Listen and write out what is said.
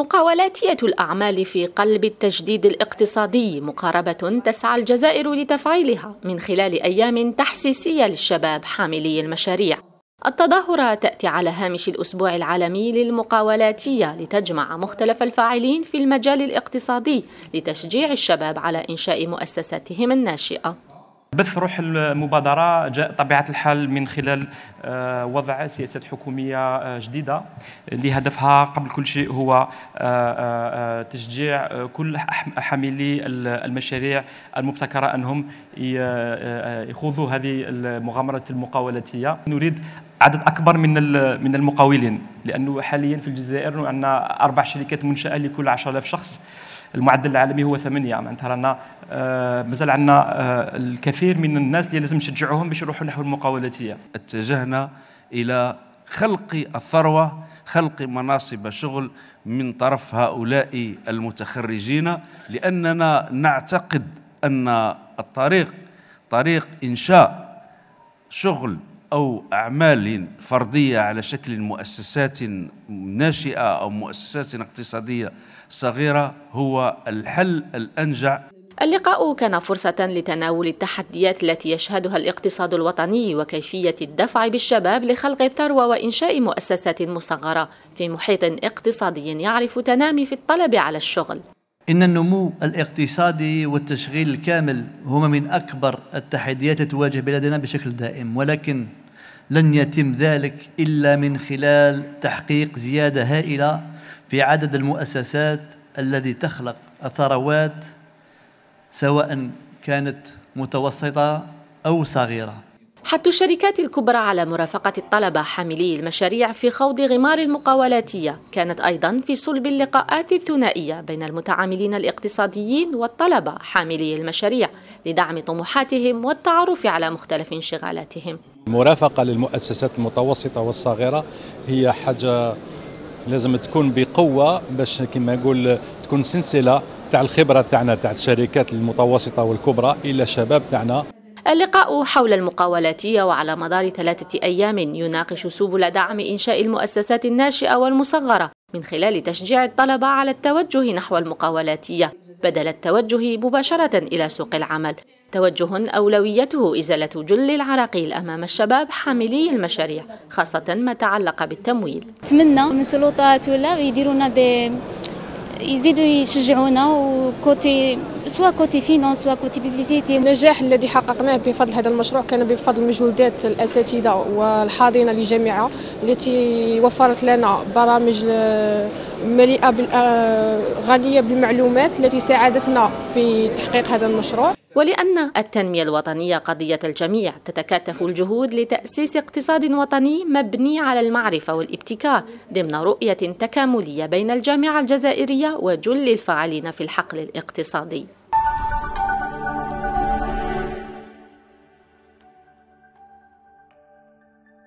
مقاولاتية الأعمال في قلب التجديد الاقتصادي مقاربة تسعى الجزائر لتفعيلها من خلال أيام تحسيسية للشباب حاملي المشاريع التظاهرة تأتي على هامش الأسبوع العالمي للمقاولاتية لتجمع مختلف الفاعلين في المجال الاقتصادي لتشجيع الشباب على إنشاء مؤسساتهم الناشئة بث روح المبادرة جاء طبيعة الحال من خلال آه، وضع سياسات حكومية آه، جديدة اللي هدفها قبل كل شيء هو آه، تشجيع كل حاملي المشاريع المبتكرة أنهم يخوضوا هذه المغامرة المقاولاتية نريد عدد اكبر من من المقاولين لانه حاليا في الجزائر عندنا اربع شركات منشاه لكل 10000 شخص المعدل العالمي هو ثمانية معناتها رانا آه، مازال عندنا آه، الكثير من الناس اللي لازم نشجعوهم باش يروحوا نحو المقاولاتيه اتجهنا الى خلق الثروه خلق مناصب شغل من طرف هؤلاء المتخرجين لاننا نعتقد ان الطريق طريق انشاء شغل أو أعمال فردية على شكل مؤسسات ناشئة أو مؤسسات اقتصادية صغيرة هو الحل الأنجع اللقاء كان فرصة لتناول التحديات التي يشهدها الاقتصاد الوطني وكيفية الدفع بالشباب لخلق الثروة وإنشاء مؤسسات مصغرة في محيط اقتصادي يعرف تنامي في الطلب على الشغل. إن النمو الاقتصادي والتشغيل الكامل هما من أكبر التحديات التي تواجه بلادنا بشكل دائم ولكن لن يتم ذلك إلا من خلال تحقيق زيادة هائلة في عدد المؤسسات الذي تخلق الثروات سواء كانت متوسطة أو صغيرة حث الشركات الكبرى على مرافقة الطلبة حاملي المشاريع في خوض غمار المقاولاتية كانت أيضا في صلب اللقاءات الثنائية بين المتعاملين الاقتصاديين والطلبة حاملي المشاريع لدعم طموحاتهم والتعرف على مختلف انشغالاتهم المرافقة للمؤسسات المتوسطة والصغيرة هي حاجة لازم تكون بقوة باش كما نقول تكون سلسلة تاع الخبرة تاعنا تاع الشركات المتوسطة والكبرى إلى الشباب تاعنا اللقاء حول المقاولات وعلى مدار ثلاثة أيام يناقش سبل دعم إنشاء المؤسسات الناشئة والمصغرة من خلال تشجيع الطلبة على التوجه نحو المقاولاتية بدل التوجه مباشرة إلى سوق العمل توجه أولويته إزالة جل العراقيل أمام الشباب حاملي المشاريع خاصة ما تعلق بالتمويل نتمنى من سلطات ولا يديرونا دي يزيدوا يشجعونا وكوتي سواء كوتي فينانس سواء كوتي بيبليسيتي النجاح الذي حققناه بفضل هذا المشروع كان بفضل مجهودات الاساتذه والحاضنه للجامعه التي وفرت لنا برامج مليئه آه، غنيه بالمعلومات التي ساعدتنا في تحقيق هذا المشروع ولأن التنمية الوطنية قضية الجميع تتكاتف الجهود لتأسيس اقتصاد وطني مبني على المعرفة والابتكار ضمن رؤية تكاملية بين الجامعة الجزائرية وجل الفاعلين في الحقل الاقتصادي